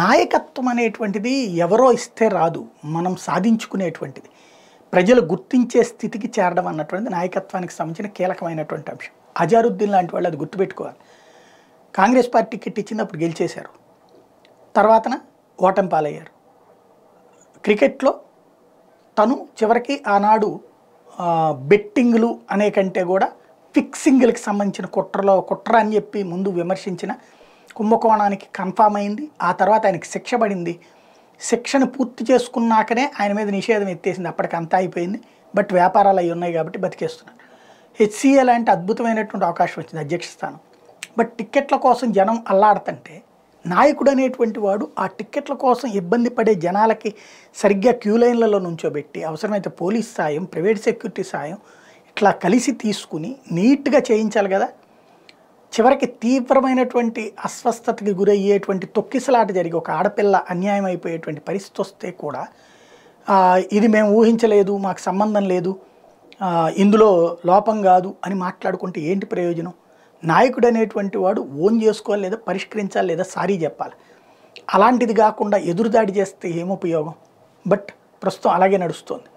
నాయకత్వం అనేటువంటిది ఎవరో ఇస్తే రాదు మనం సాధించుకునేటువంటిది ప్రజలు గుర్తించే స్థితికి చేరడం అన్నటువంటిది నాయకత్వానికి సంబంధించిన కీలకమైనటువంటి అంశం అజారుద్దీన్ లాంటి వాళ్ళు అది గుర్తుపెట్టుకోవాలి కాంగ్రెస్ పార్టీ టికెట్ ఇచ్చినప్పుడు గెలిచేశారు తర్వాతన ఓటమి పాలయ్యారు క్రికెట్లో తను చివరికి ఆనాడు బెట్టింగ్లు అనే కంటే కూడా ఫిక్సింగ్లకు సంబంధించిన కుట్రలో కుట్ర అని చెప్పి ముందు విమర్శించిన కుంభకోణానికి కన్ఫామ్ అయింది ఆ తర్వాత ఆయనకి శిక్ష పడింది శిక్షను పూర్తి చేసుకున్నాకనే ఆయన మీద నిషేధం ఎత్తేసింది అప్పటికంతా అయిపోయింది బట్ వ్యాపారాలు అవి ఉన్నాయి కాబట్టి బతికేస్తున్నారు హెచ్సిఏ లాంటి అద్భుతమైనటువంటి అవకాశం వచ్చింది అధ్యక్ష స్థానం బట్ టిక్కెట్ల కోసం జనం అల్లాడతంటే నాయకుడు అనేటువంటి వాడు ఆ టిక్కెట్ల కోసం ఇబ్బంది పడే జనాలకి సరిగ్గా క్యూ లైన్లలో నుంచోబెట్టి అవసరమైతే పోలీస్ సాయం ప్రైవేట్ సెక్యూరిటీ సాయం ఇట్లా కలిసి తీసుకుని నీట్గా చేయించాలి కదా చివరికి తీవ్రమైనటువంటి అస్వస్థతకి గురయ్యేటువంటి తొక్కిసలాట జరిగి ఒక ఆడపిల్ల అన్యాయం అయిపోయేటువంటి పరిస్థితి వస్తే కూడా ఇది మేము ఊహించలేదు మాకు సంబంధం లేదు ఇందులో లోపం కాదు అని మాట్లాడుకుంటే ఏంటి ప్రయోజనం నాయకుడు అనేటువంటి వాడు ఓన్ చేసుకోవాలి లేదా పరిష్కరించాలి లేదా సారీ చెప్పాలి అలాంటిది కాకుండా ఎదురుదాడి చేస్తే ఏం ఉపయోగం బట్ ప్రస్తుతం అలాగే నడుస్తుంది